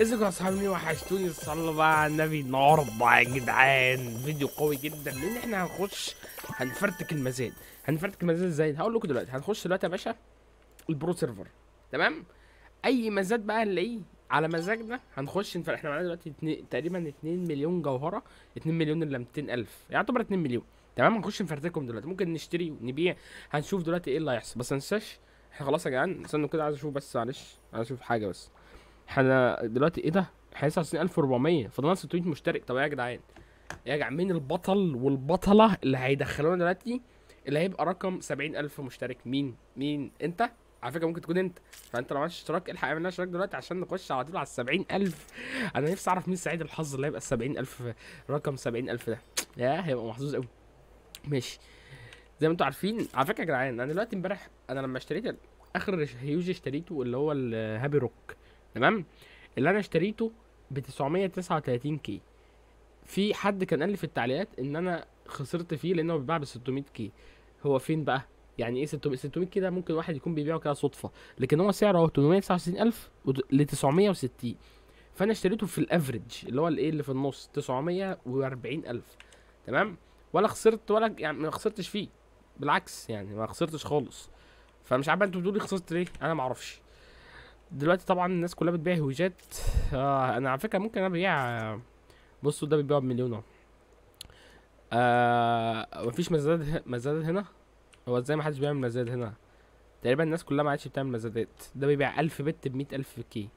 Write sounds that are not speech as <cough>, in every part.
ازيكم يا اصحابي وحشتوني صلوا بقى على النبي النهارده يا جدعان فيديو قوي جدا لان احنا هنخش هنفرتك المزاد هنفرتك المزاد ازاي هقول لكم دلوقتي هنخش دلوقتي يا باشا البرو سيرفر تمام اي مزاد بقى نلاقيه على مزاجنا هنخش نفرق احنا معانا دلوقتي تقريبا 2 مليون جوهره 2 مليون الا 200 الف يعتبر 2 مليون تمام هنخش نفرتكم دلوقتي ممكن نشتري ونبيع هنشوف دلوقتي ايه اللي هيحصل بس ما تنساش احنا خلاص يا جدعان استنوا كده عايز اشوف بس معلش عايز اشوف حاجه بس احنا دلوقتي ايه ده؟ احنا لسه واصلين 1400 فضلنا 600 مشترك طب يا جدعان يا جدعان مين البطل والبطله اللي هيدخلونا دلوقتي اللي هيبقى رقم 70000 مشترك مين؟ مين؟ انت؟ على فكره ممكن تكون انت فانت لو عملتش اشتراك الحق اعمل لنا اشتراك دلوقتي عشان نخش على طول على ال 70000 انا نفسي اعرف مين سعيد الحظ اللي هيبقى ال 70000 رقم 70000 ده يا هيبقى محظوظ قوي ماشي زي ما انتوا عارفين على فكره يا جدعان انا دلوقتي امبارح انا لما اشتريت اخر هيوج اشتريته اللي هو الهابي روك تمام اللي انا اشتريته ب 939 كي في حد كان قال لي في التعليقات ان انا خسرت فيه لانه بيباع ب 600 كي هو فين بقى يعني ايه 600 600 كده ممكن واحد يكون بيبيعه كده صدفه لكن هو سعره اهو 869000 ل 960 فانا اشتريته في الافريج اللي هو الايه اللي في النص 940000 تمام ولا خسرت ولا يعني ما خسرتش فيه بالعكس يعني ما خسرتش خالص فمش عارف انتوا بتقولوا خسرت ليه انا ما اعرفش دلوقتي طبعا الناس كلها بتبيع هويجات آه انا على فكره ممكن ابيع بصوا ده بيبيعه بمليون اهو آه مفيش مزادات مزادات هنا هو ازاي محدش بيعمل مزاد هنا تقريبا الناس كلها ما عادش بتعمل مزادات ده بيبيع ألف بت بمية ألف كي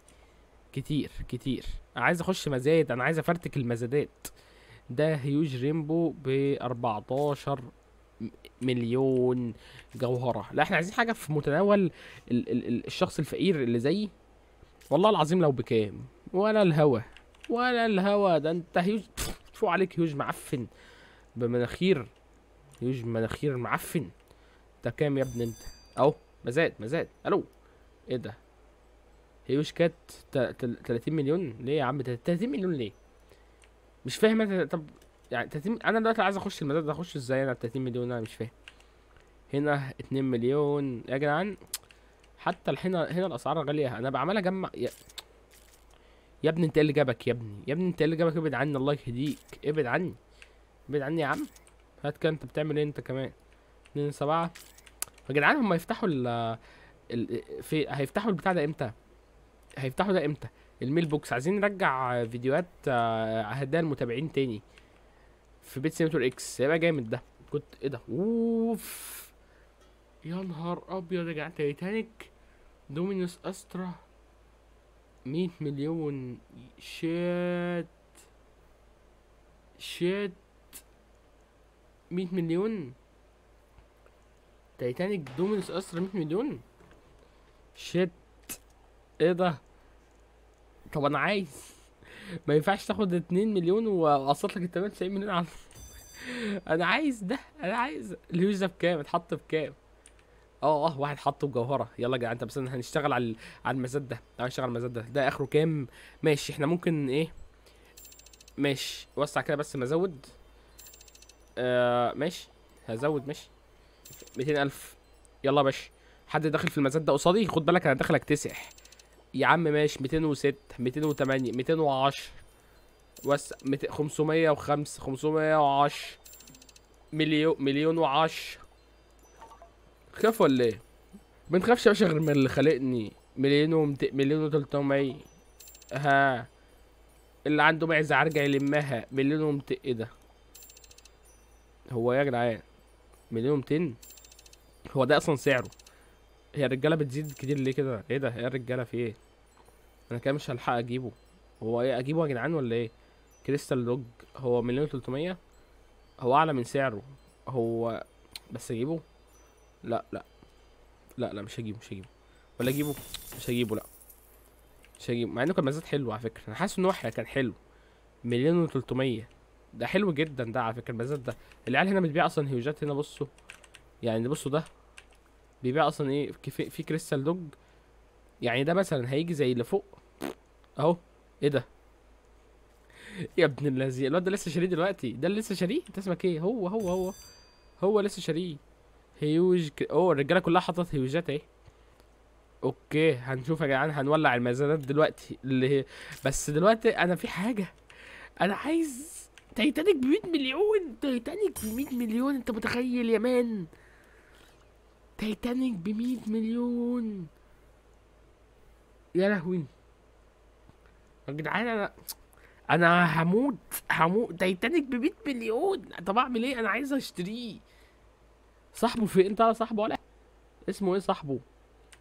كتير كتير انا عايز اخش مزاد انا عايز افرتك المزادات ده هيوج ريمبو بأربعتاشر مليون جوهره لا احنا عايزين حاجه في متناول ال ال الشخص الفقير اللي زيي والله العظيم لو بكام ولا الهوا ولا الهوا ده انت هيوج فوق عليك هيوج معفن بمناخير هيوج مناخير معفن ده كام يا ابني انت اهو مزاد مزاد الو ايه ده هيوش كات 30 مليون ليه يا عم 30 مليون ليه مش فاهم انت طب يعني 30 انا دلوقتي عايز اخش المزاد ده اخش ازاي انا ب 30 مليون انا مش فاهم هنا 2 مليون يا جدعان حتى الحين هنا الاسعار غاليه انا بعمل اجمع يا... يا ابني انت إيه اللي جابك يا ابني يا ابني انت إيه اللي جابك ابعد عني الله يهديك ابعد عني ابعد عني يا عم هات كده انت بتعمل ايه انت كمان 2 7 يا جدعان هم يفتحوا ال في هيفتحوا البتاع ده امتى هيفتحوا ده امتى الميل بوكس عايزين نرجع فيديوهات آه، هدايا المتابعين تاني في بيت سيناتور اكس هيبقى جامد ده كنت ايه ده اوف يا نهار ابيض يا جدعان تايتانيك دومينوس استرا 100 مليون شات شات 100 مليون تايتانيك دومينوس استرا 100 مليون شات ايه ده طب انا عايز ما ينفعش تاخد 2 مليون واقسط لك ال 98 مليون على <laughs> انا عايز ده انا عايز الهيوز ده بكام اتحط بكام اه اه واحد حطه بجوهره يلا يا جدعان انت بس هنشتغل على على المزاد ده تعالى نشتغل على المزاد ده ده اخره كام ماشي احنا ممكن ايه ماشي وسع كده بس مزود آه ماشي هزود ماشي 200000 يلا يا باشا حد داخل في المزاد ده قصادي خد بالك انا داخل اكتسح يا عم ماشي 206 208 210 وس 505 510 مليون مليون و10 خاف ولا ايه؟ ما تخافش يا باشا غير من اللي خلقني مليون و مليون و300 ها اللي عنده معزة هرجع يلمها مليون و ايه ده؟ هو يا جدعان مليون و 200 هو ده اصلا سعره هي الرجاله بتزيد كتير ليه كده ايه ده ايه الرجاله في ايه انا كده مش هلحق اجيبه هو ايه اجيبه يا جدعان ولا ايه كريستال روج هو مليون و هو اعلى من سعره هو بس اجيبه لا لا لا لا مش هجيبه مش هجيبه ولا اجيبه مش هجيبه لا مش هجيبه مع انه كان مزاد حلو على فكره انا حاسس ان هو كان حلو مليون و ده حلو جدا ده على فكره المزاد ده العيال هنا بتبيع اصلا هيوجات هنا بصوا يعني بصوا ده بيبيع اصلا ايه في, في كريستال دوج يعني ده مثلا هيجي زي اللي فوق اهو ايه ده يا ابن الذي الواد ده لسه شاريه دلوقتي ده اللي لسه شاريه انت اسمك ايه هو هو هو هو لسه شاريه هيوج ك... اوه الرجاله كلها حاطط هيوجات اهي اوكي هنشوف يا جدعان هنولع الميزانات دلوقتي اللي هي بس دلوقتي انا في حاجه انا عايز تايتانيك ب 100 مليون تايتانيك ب 100 مليون انت متخيل يا مان تايتانيك ب 100 مليون يا لهوي يا جدعان انا انا هموت هموت تايتانيك ب 100 مليون طب اعمل ايه انا عايز اشتريه صاحبه فين انت صاحبه ولا اسمه ايه صاحبه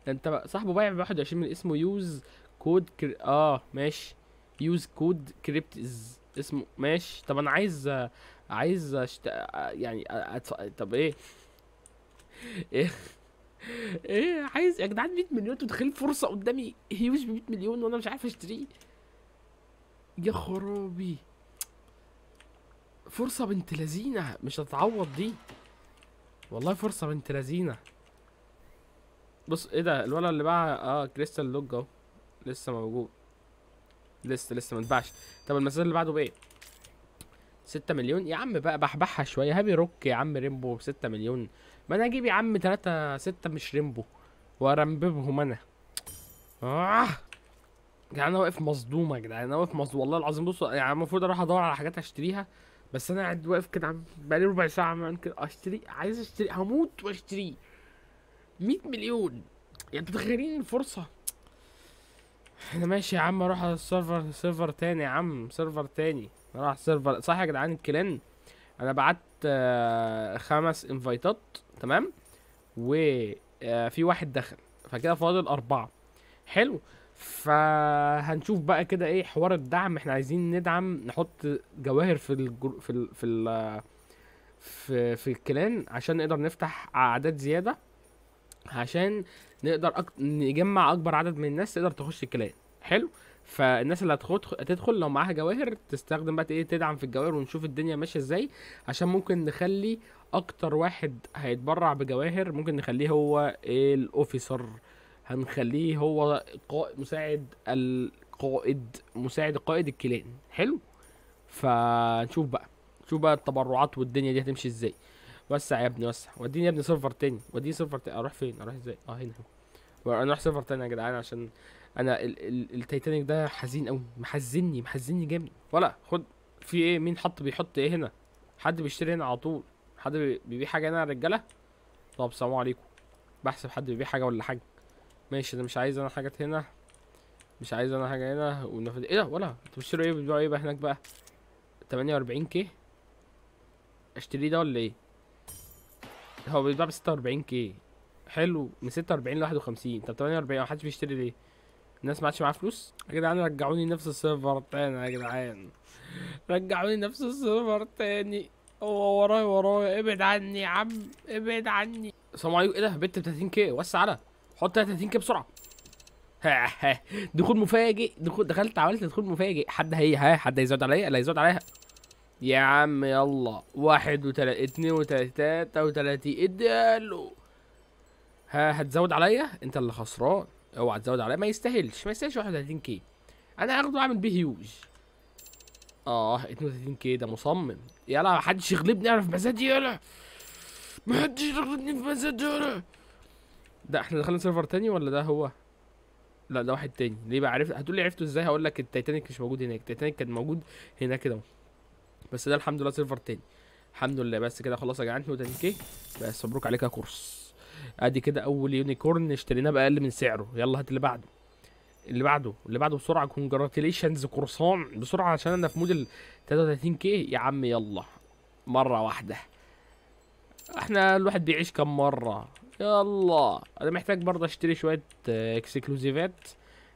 انت صاحبه بايع ب 21 من اسمه يوز كود كر... اه ماشي يوز كود كريبتز اسمه ماشي طب انا عايز عايز أشت... يعني أتف... طب ايه ايه ايه عايز يا جدعان 100 مليون تدخل فرصه قدامي هيوج ب 100 مليون وانا مش عارف اشتريه يا خرابي فرصه بنت لذينه مش هتعوض دي والله فرصه بنت لذينه بص ايه ده الولد اللي باع اه كريستال لوج اهو لسه موجود لسه لسه ما اتباعش طب المسلسل اللي بعده بايه 6 مليون يا عم بقى بحبحها شويه هابي روك يا عم ريمبو 6 مليون ما انا اجيب يا عم ثلاثة ستة مش ريمبو وارمببهم انا اه يعني انا واقف مصدوم يا جدعان انا واقف مصدوم والله العظيم بصوا يعني المفروض اروح ادور على حاجات اشتريها بس انا قاعد واقف كده بقالي ربع ساعه عمال كده اشتري عايز اشتري هموت واشتريه 100 مليون يعني تخيلين الفرصه انا ماشي يا عم اروح على السيرفر سيرفر تاني يا عم سيرفر تاني راح سيرفر صح يا جدعان الكلان انا بعت آه، خمس انفيتات تمام وفي آه، واحد دخل فكده فاضل اربعه حلو فهنشوف بقى كده ايه حوار الدعم احنا عايزين ندعم نحط جواهر في الجر... في ال... في ال... في في الكلان عشان نقدر نفتح اعداد زياده عشان نقدر أك... نجمع اكبر عدد من الناس تقدر تخش الكلان حلو فالناس اللي هتدخل هتدخل لو معاها جواهر تستخدم بقى ايه تدعم في الجواهر ونشوف الدنيا ماشيه ازاي عشان ممكن نخلي اكتر واحد هيتبرع بجواهر ممكن نخليه هو الاوفيسر هنخليه هو قائد مساعد القائد مساعد قائد الكلان حلو فنشوف بقى نشوف بقى التبرعات والدنيا دي هتمشي ازاي وسع يا ابني وسع وديني يا ابني سيرفر تاني وديني سيرفر تاني اروح فين اروح ازاي اه هنا اروح سيرفر تاني يا جدعان عشان انا ال ال التايتانيك ده حزين قوي محزني محزني جامد ولا خد في ايه مين حط بيحط ايه هنا حد بيشتري هنا على طول حد بيبيع حاجه هنا يا رجاله طب سلام عليكم بحسب حد بيبيع حاجه ولا حاجه ماشي انا مش عايز انا حاجات هنا مش عايز انا حاجه هنا ونفذ ايه ده ولا انتوا بتشتروا ايه بتبيعوا ايه بقى هناك بقى 48 كي اشتريه ده ولا ايه هو بيتباع ب 46 كي حلو من 46 ل 51 طب 48 محدش بيشتري ليه الناس ما عادش معاها فلوس يا جدعان رجعوني نفس السيرفر تاني يا جدعان رجعوني نفس السيرفر تاني هو ورايا ورايا ابعد عني يا عم ابعد عني السلام عليكم ايه ده بنت ب 30 كي وسع على حط 30 كي بسرعه دخول مفاجئ دخول دخلت عملت دخول مفاجئ حد هي ها حد هيزود عليا لا هيزود عليها يا عم يلا واحد وتلاتة اتنين وتلاتة وتلاتين اديله ها هتزود عليا انت اللي خسران اوعى تزود عليا ما يستاهلش ما يستاهلش 31 كي انا هاخده اعمل بيه هيوج اه 32 كي ده مصمم يلا محدش يغلبني انا في مزاجي يلا محدش يغلبني في مزاجي يلا ده احنا دخلنا سيرفر تاني ولا ده هو لا ده واحد تاني ليه بقى عرفت هتقولي عرفته ازاي هقول لك التايتانيك مش موجود هناك التايتانيك كان موجود هناك كده بس ده الحمد لله سيرفر تاني الحمد لله بس كده خلاص يا جدعان 32 كي بس مبروك عليك يا كورس ادي كده اول يونيكورن اشتريناه باقل من سعره يلا هات اللي بعده اللي بعده اللي بعده بسرعه كونجراتيليشنز قرصان بسرعه عشان انا في مود ال 33 كي يا عم يلا مره واحده احنا الواحد بيعيش كم مره يلا انا محتاج برضه اشتري شويه اكسكلوزيفات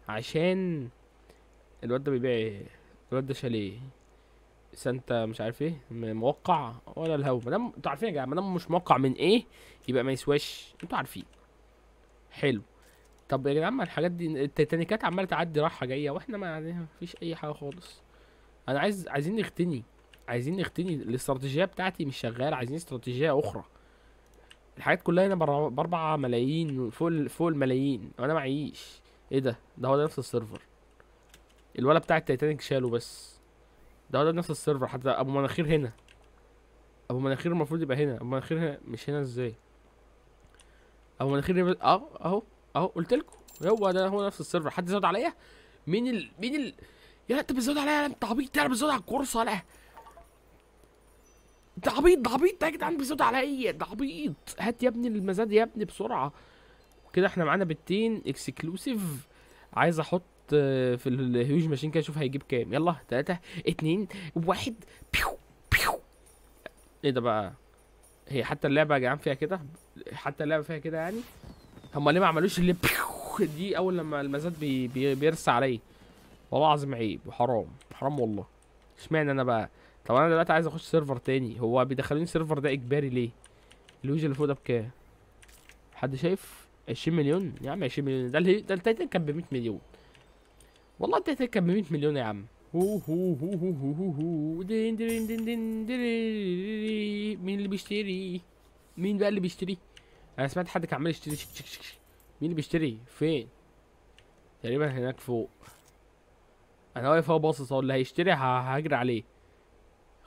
آه، عشان الواد ده بيبيع ايه الواد ده شال ايه سانتا مش عارف ايه موقع ولا الهوا ما دام انتوا عارفين يا جماعه ما دام مش موقع من ايه يبقى ما يسواش انتوا عارفين حلو طب يا جدعان ما الحاجات دي التيتانيكات عماله تعدي رايحه جايه واحنا ما يعني فيش اي حاجه خالص انا عايز عايزين نغتني عايزين نغتني الاستراتيجيه بتاعتي مش شغاله عايزين استراتيجيه اخرى الحاجات كلها هنا باربعة ملايين فوق فوق الملايين وانا معيش ايه ده ده هو ده نفس السيرفر الولا بتاع التيتانيك شاله بس ده ده نفس السيرفر حتى ابو مناخير هنا ابو مناخير المفروض يبقى هنا ابو مناخير هنا مش هنا ازاي ابو مناخير اهو اهو اهو قلت لكم هو ده هو نفس السيرفر حد زود عليا مين ال مين ال يا انت بتزود عليا انت عبيط انا بتزود على الكورس ولا انت إيه؟ عبيط ده عبيط يا جدعان بيزود عليا ده عبيط هات يا ابني المزاد يا ابني بسرعه كده احنا معانا بيتين اكسكلوسيف عايز احط في الهيوج ماشين كده اشوف هيجيب كام يلا 3 2 1 بيو بيو ايه ده بقى هي حتى اللعبه يا جدعان فيها كده حتى اللعبه فيها كده يعني هم ليه ما عملوش اللي بيو دي اول لما المزاد بي بي بيرسى عليا والله العظيم عيب وحرام حرام والله اشمعنى انا بقى طب انا دلوقتي عايز اخش سيرفر تاني هو بيدخلوني سيرفر ده اجباري ليه الويج اللي فوق ده بكام حد شايف 20 مليون يا عم 20 مليون ده ده التايتن كان ب 100 مليون والله اديتها كم 100 مليون يا عم هو هو هو هو هو هو هو دين دين دين دين مين اللي بيشتري مين بقى اللي بيشتري انا سمعت حد كان عمال يشتري شك شك شك مين اللي بيشتري فين تقريبا هناك فوق انا واقف اهو باصص اللي هيشتري هجري عليه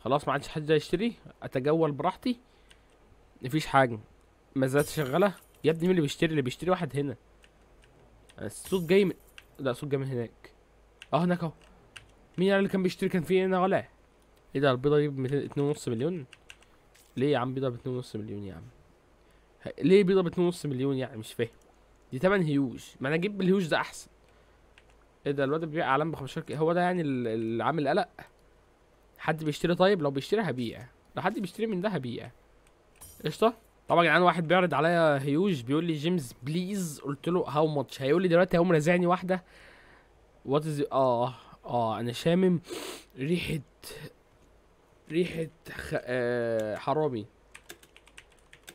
خلاص ما عادش حد هيشتري اتجول براحتي مفيش حاجه مزات شغاله يا ابني مين اللي بيشتري اللي بيشتري واحد هنا الصوت جاي من لا الصوت جاي من هناك اه هناك اهو مين اللي كان بيشتري كان في هنا غلاء ايه ده البيضه دي ب 2.5 مليون ليه يا عم بيضه ب 2.5 مليون يا عم ليه بيضه ب 2.5 مليون يعني مش فاهم دي تمن هيوج ما انا اجيب الهيوج ده احسن ايه ده الواد بيبيع اعلام ب 15 هو ده يعني اللي عامل قلق حد بيشتري طيب لو بيشتري هبيع لو حد بيشتري من ده هبيع قشطه طبعا يا جدعان واحد بيعرض عليا هيوج بيقول لي جيمس بليز قلت له هاو ماتش هيقول لي دلوقتي هيقوم رازعني واحده وات از اه اه انا شامم ريحه ريحه خ... آه حرامي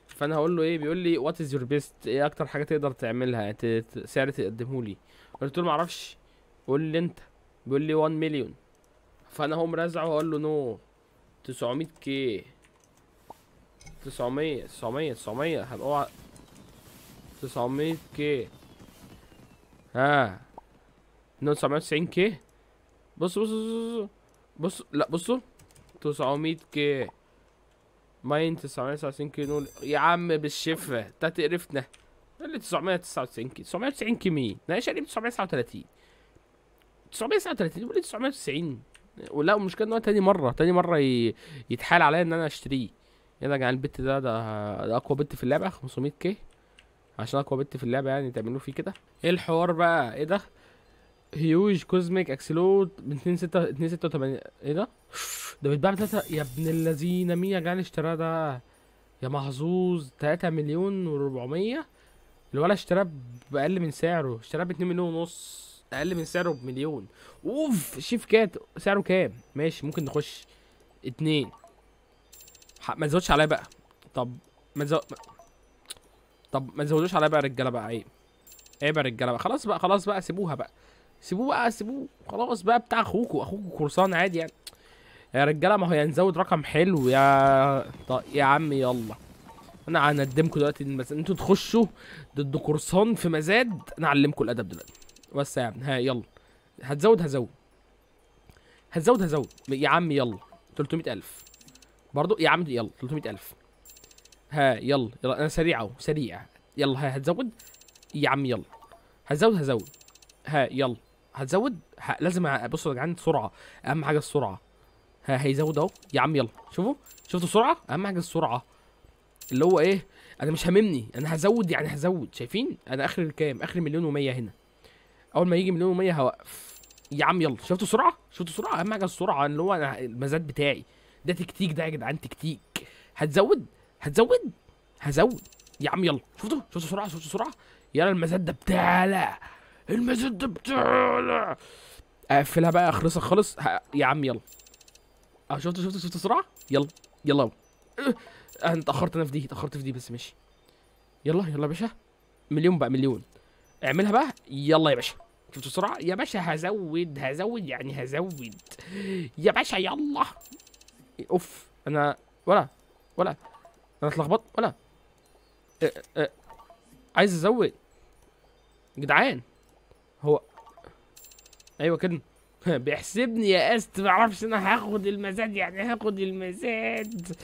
فانا هقول له ايه بيقول لي وات از يور بيست ايه اكتر حاجه تقدر تعملها يعني سعر تقدمه لي قلت له ما اعرفش قول لي انت بيقول لي 1 مليون فانا هقوم رازعه واقول له نو 900 كي 900 900 900 هبقى 900 كي ها 990 كي بص بص بص بص لا بصوا 900 كي ماين 999 كي نول يا عم بالشفه انت تقرفنا اللي 999 كي 990 كي مين؟ انا شاري ب 939 939 لي 990 ولا المشكله ان هو تاني مره تاني مره يتحال عليا ان انا اشتريه يلا ايه يا جدعان البت ده ده, ده اقوى بت في اللعبه 500 كي عشان اقوى بت في اللعبه يعني تعملوا فيه كده ايه الحوار بقى ايه ده هيوج كوزميك اكسلود ب 8 ايه ده؟ ده بيتباع ب 3 يا ابن الذين مين يا جدعان اشتراه ده؟ يا محظوظ 3 مليون و400 الولد اشتراه بأقل من سعره اشتراه ب 2 مليون ونص أقل من سعره بمليون اوف شيف كات سعره كام؟ ماشي ممكن نخش اتنين ما تزودش عليا بقى طب ما تزود طب ما تزودوش عليا بقى يا رجاله بقى عيب عيب يا رجاله بقى خلاص بقى خلاص بقى سيبوها بقى سيبوه بقى سيبوه خلاص بقى بتاع اخوكوا اخوكوا قرصان عادي يعني يا رجاله ما هو هنزود يعني رقم حلو يا طيب يا عم يلا انا هندمكم دلوقتي بس انتوا تخشوا ضد قرصان في مزاد انا اعلمكم الادب دلوقتي بس يا عم ها يلا هتزود هزود هتزود هزود يا عم يلا 300000 برضو يا عم يلا 300000 ها يلا يلا انا سريع اهو سريع يلا ها هتزود يا عم يلا هتزود هزود ها يلا هتزود لازم بصوا يا جدعان سرعه اهم حاجه السرعه ها هيزود اهو يا عم يلا شوفوا شفتوا السرعه اهم حاجه السرعه اللي هو ايه انا مش هاممني انا هزود يعني هزود شايفين انا اخر الكام اخر مليون و100 هنا اول ما يجي مليون و100 هوقف يا عم يلا شفتوا السرعه شفتوا السرعه اهم حاجه السرعه اللي هو انا المزاد بتاعي ده تكتيك ده يا جدعان تكتيك هتزود هتزود هزود يا عم يلا شفتوا شفتوا السرعه شفتوا السرعه يلا المزاد ده بتاعي المزد بتاع اقفلها بقى اخلصها خالص يا عم يلا اه شفت شفت شفت السرعه يلا يلا آه، انت اتاخرت انا في دي اتاخرت في دي بس ماشي يلا يلا يا باشا مليون بقى مليون اعملها بقى يلا يا باشا شفت السرعه يا باشا هزود هزود يعني هزود يا باشا يلا اوف انا ولا ولا انا اتلخبطت ولا اه اه, آه. عايز ازود جدعان هو ايوه كده <laughs> بيحسبني يا است ما اعرفش انا هاخد المزاد يعني هاخد المزاد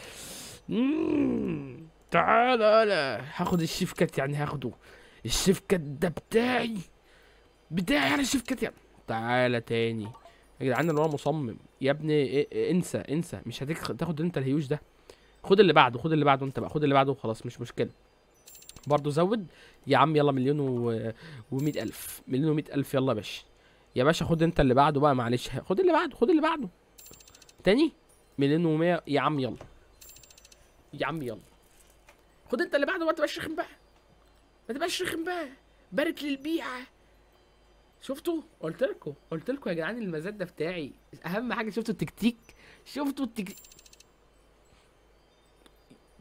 تعال انا هاخد الشيف كات يعني هاخده الشيف كات ده بتاعي بتاعي انا الشيف كات يعني تعالى تاني يا جدعان اللي هو مصمم يا ابني انسى انسى مش هتاخد انت الهيوش ده خد اللي بعده خد اللي بعده انت بقى خد اللي بعده وخلاص مش مشكله برضه زود يا عم يلا مليون و ألف مليون و ألف يلا يا باشا يا باشا خد انت اللي بعده بقى معلش خد اللي بعده خد اللي بعده تاني مليون و يا عم يلا يا عم يلا خد انت اللي بعده ما تبقاش رخم بقى ما تبقاش رخم بقى بارك للبيعه شفتوا قلت لكم قلت لكم يا جدعان المزاد ده بتاعي اهم حاجه شفتوا التكتيك شفتوا التكتيك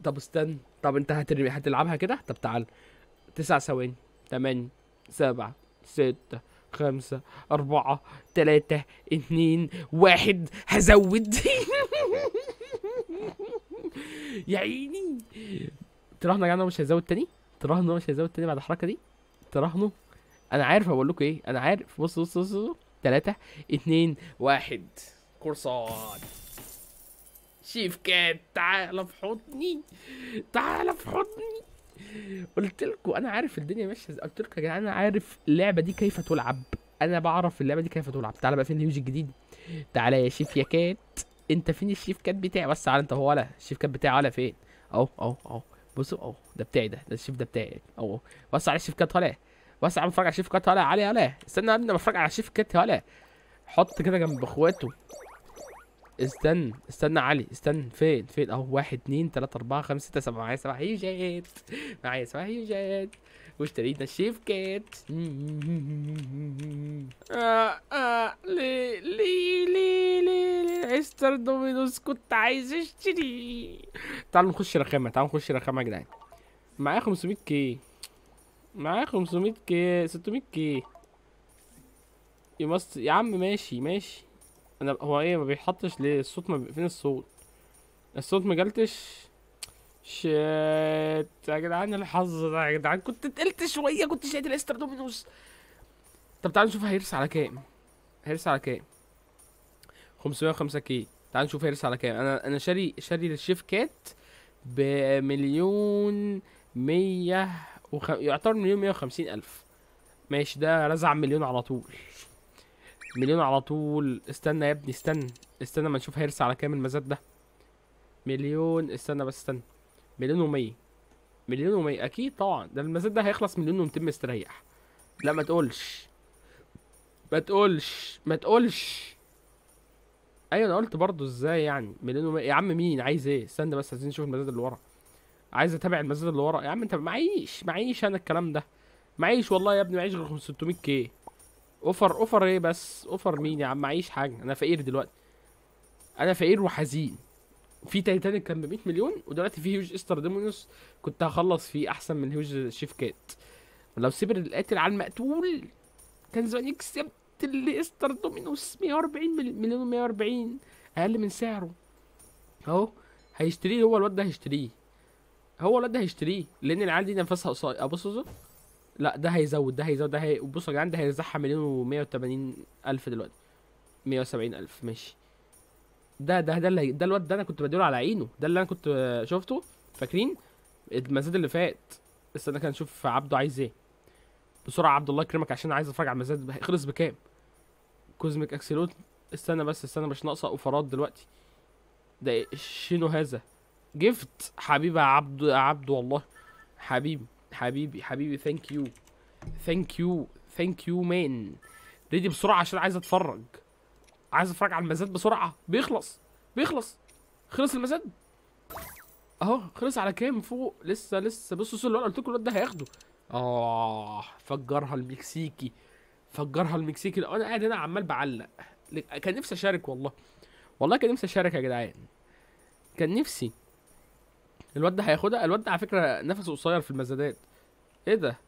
طب استنى طب انت هترمي هتلعبها كده طب تعال تسع ثواني تمانية سبعة ستة خمسة أربعة تلاتة اتنين واحد هزود <laughs> يا عيني تراهن يا جماعة مش هزود تاني تراهن مش هزود تاني بعد الحركة دي تراهنوا أنا عارف أقول لكم إيه أنا عارف بص بص بص بص تلاتة اتنين واحد كورسات شيف كات تعال في حضني تعال في حضني قلت لكم انا عارف الدنيا ماشيه قلت لكم يا جدعان انا عارف اللعبه دي كيف تلعب انا بعرف اللعبه دي كيف تلعب تعالى بقى فين الهيوج الجديد تعالى يا شيف يا كات انت فين الشيف كات بتاعي بس تعالى انت هو ولا الشيف كات بتاعي ولا فين اهو اهو اهو بصوا اهو ده بتاعي ده ده الشيف ده بتاعي اهو بص على الشيف كات ولا بص على بتفرج على الشيف كات ولا علي ولا استنى يا ابني بتفرج على الشيف كات ولا حط كده جنب اخواته استنى استنى علي استنى فين فين اهو واحد اتنين تلاتة اربعة خمسة ستة سبعة معايا سبعة هيوجات معايا سبعة هيوجات واشترينا الشيف كات آه آه ليه ليه ليه ليه مستر دومينوس كنت عايز اشتري تعالوا نخش رخامة تعالوا نخش رخامة يا جدعان معايا 500 كي معايا 500 كي 600 كي يمست يا عم ماشي ماشي انا هو ايه ما بيحطش ليه الصوت ما فين الصوت الصوت جلتش شيت يا جدعان إيه الحظ ده يا جدعان كنت اتقلت شويه كنت شايل الاستر دومينوس طب تعالوا نشوف هيرس على كام هيرس على كام 505 كي تعالوا نشوف هيرس على كام انا انا شاري شاري للشيف كات بمليون مية وخ... يعتبر مليون مية وخمسين ألف ماشي ده رزع مليون على طول مليون على طول استنى يا ابني استنى استنى ما نشوف هيرس على كام المزاد ده مليون استنى بس استنى مليون ومية مليون ومية اكيد طبعا ده المزاد ده هيخلص مليون و200 مستريح لا ما تقولش ما تقولش ما تقولش ايوه انا قلت برضو ازاي يعني مليون ومية يا عم مين عايز ايه استنى بس عايزين نشوف المزاد اللي ورا عايز اتابع المزاد اللي ورا يا عم انت معيش معيش انا الكلام ده معيش والله يا ابني معيش غير 600 كيه اوفر اوفر ايه بس اوفر مين يا عم معيش حاجه انا فقير دلوقتي انا فقير وحزين في تايتانيك كان ب 100 مليون ودلوقتي في هيوج استر ديمونوس كنت هخلص فيه احسن من هيوج شيف كات لو سيبر القاتل على المقتول كان زمان كسبت اللي استر دومينوس 140 مليون 140 اقل من سعره اهو هيشتريه هو الواد ده هيشتريه هو الواد ده هيشتريه لان العيال دي نفسها قصير ابص لا ده هيزود ده هيزود ده هي بصوا يا جدعان ده هيرزعها مليون ومية وتمانين ألف دلوقتي مية وسبعين ألف ماشي ده ده ده اللي ده الواد ده أنا كنت بديله على عينه ده اللي أنا كنت شفته فاكرين المزاد اللي فات استنى كده نشوف عبده عايز ايه بسرعة عبد الله يكرمك عشان عايز اتفرج على المزاد خلص بكام كوزميك اكسلوت استنى بس استنى مش ناقصة اوفرات دلوقتي ده شنو هذا جفت حبيبي يا عبد عبد والله حبيبي حبيبي حبيبي ثانك يو ثانك يو ثانك يو مان ريدي بسرعه عشان عايز اتفرج عايز اتفرج على المزاد بسرعه بيخلص بيخلص خلص المزاد اهو خلص على كام فوق لسه لسه بصوا بصوا انا قلت لكم الواد ده هياخده اه فجرها المكسيكي فجرها المكسيكي انا قاعد هنا عمال بعلق كان نفسي اشارك والله والله كان نفسي اشارك يا جدعان كان نفسي الواد ده هياخدها الواد ده على فكره نفسه قصير في المزادات ايه ده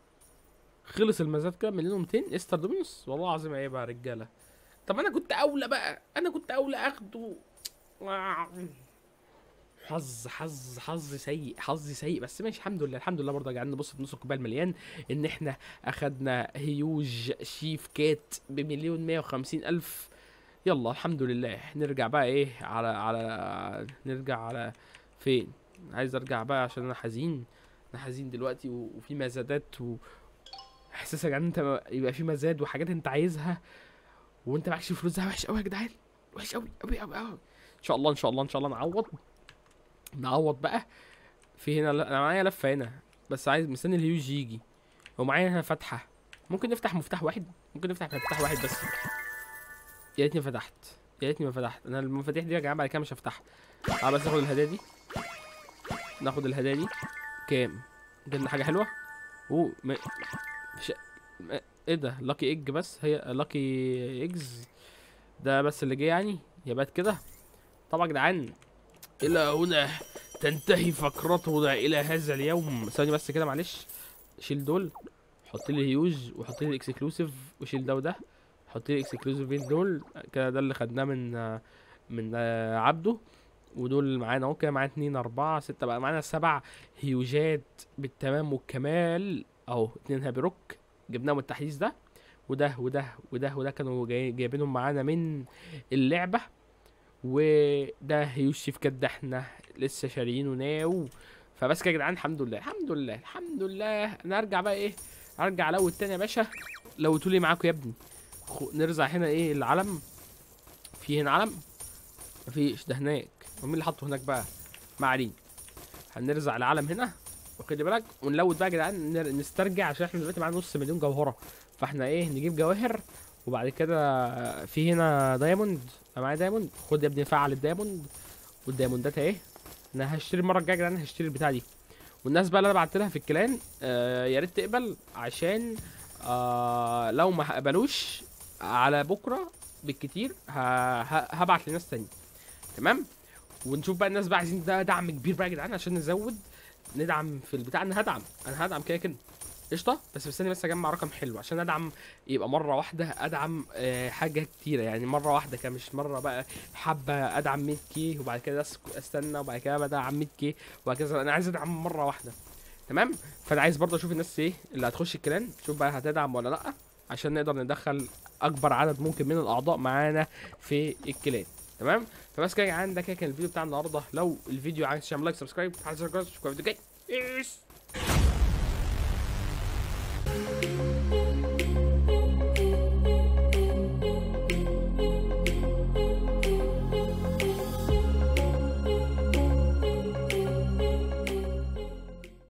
خلص المزاد كام مليون و200 استر دومينوس والله العظيم عيب يا رجاله طب انا كنت اولى بقى انا كنت اولى اخده حظ حظ حظ سيء حظ سيء بس ماشي الحمد لله الحمد لله برضه يا جدعان نبص في نص الكوبايه المليان ان احنا اخدنا هيوج شيف كات بمليون 150 الف يلا الحمد لله نرجع بقى ايه على على نرجع على فين عايز ارجع بقى عشان انا حزين انا حزين دلوقتي وفي مزادات و احساسك ان انت يبقى في مزاد وحاجات انت عايزها وانت معكش فلوس ده وحش قوي يا جدعان وحش قوي قوي قوي قوي ان شاء الله ان شاء الله ان شاء الله نعوض نعوض بقى في هنا انا معايا لفه هنا بس عايز مستني الهيوج يجي ومعايا هنا فتحه ممكن نفتح مفتاح واحد ممكن نفتح مفتاح واحد بس يا ريتني فتحت يا ريتني ما فتحت انا المفاتيح دي يا جماعه بعد كده مش هفتحها تعال آه، بس اخد الهدايا دي ناخد الهدايا دي كام جبنا حاجه حلوه اوه ما مش... ما... ايه ده لاكي ايج بس هي لاكي ايجز ده بس اللي جه يعني بات كده طبعا يا جدعان الى هنا تنتهي فقرتنا الى هذا اليوم ثواني بس كده معلش شيل دول حط لي هيوج وحط لي الاكسكلوسيف وشيل ده وده حط لي الاكسكلوسيفين دول كده ده اللي خدناه من من آه، عبده ودول معانا اهو كده معانا اتنين اربعة ستة بقى معانا سبع هيوجات بالتمام والكمال اهو اتنين هابي روك جبناهم التحديث ده وده وده وده وده كانوا جايبينهم معانا من اللعبة وده هيوش شيف كات ده احنا لسه شاريينه ناو فبس كده يا جدعان الحمد لله الحمد لله الحمد لله انا ارجع بقى ايه ارجع لو التاني يا باشا لو تقولي معاكم يا ابني نرزع هنا ايه العلم في هنا علم مفيش ده هناك ومين اللي حاطه هناك بقى ما علينا هنرزع العالم هنا واخد بالك ونلود بقى يا جدعان نسترجع عشان احنا دلوقتي معانا نص مليون جوهره فاحنا ايه نجيب جواهر وبعد كده في هنا دايموند انا معايا دايموند خد يا ابني فعل الدايموند والدايموندات اهي انا هشتري المره الجايه يا جدعان هشتري البتاع دي والناس بقى اللي انا بعت لها في الكلان آه يا ريت تقبل عشان آه لو ما قبلوش على بكره بالكتير هبعت لناس تانية تمام ونشوف بقى الناس بقى عايزين ده دعم كبير بقى يا جدعان عشان نزود ندعم في البتاع انا هدعم انا هدعم كده كده قشطه بس مستني بس اجمع رقم حلو عشان ادعم يبقى مره واحده ادعم آه، حاجه كتيره يعني مره واحده كده مش مره بقى حبه ادعم 100 كي وبعد كده استنى وبعد كده بدعم 100 كي وهكذا انا عايز ادعم مره واحده تمام فانا عايز برضه اشوف الناس ايه اللي هتخش الكلان شوف بقى هتدعم ولا لا عشان نقدر ندخل اكبر عدد ممكن من الاعضاء معانا في الكلان تمام فبس كان عندك كده كان الفيديو بتاع النهارده لو الفيديو عايز تعمل لايك سبسكرايب تحت زر الجرس اشوفكم الفيديو الجاي